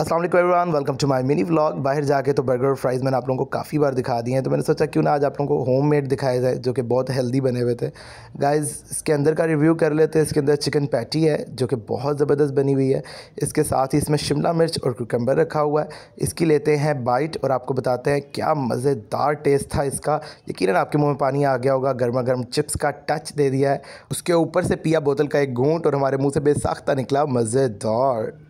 Aslam everyone welcome to my mini vlog बाहर जाके तो बर्गर और फ्राइज़ मैंने आप लोगों को काफ़ी बार दिखा दिए हैं तो मैंने सोचा क्यों ना आज आप लोगों को होम मेड दिखाया जाए जो कि बहुत हेल्दी बने हुए थे गाइस इसके अंदर का रिव्यू कर लेते हैं इसके अंदर चिकन पैटी है जो कि बहुत ज़बरदस्त बनी हुई है इसके साथ ही इसमें शिमला मिर्च और कुकम्बर रखा हुआ है इसकी लेते हैं बाइट और आपको बताते हैं क्या मज़ेदार टेस्ट था इसका यकीन आपके मुँह में पानी आ गया होगा गर्मा गर्म चिप्स का टच दे दिया है उसके ऊपर से पिया बोतल का एक घूंट और हमारे मुँह से बेसाख्ता निकला मज़ेदार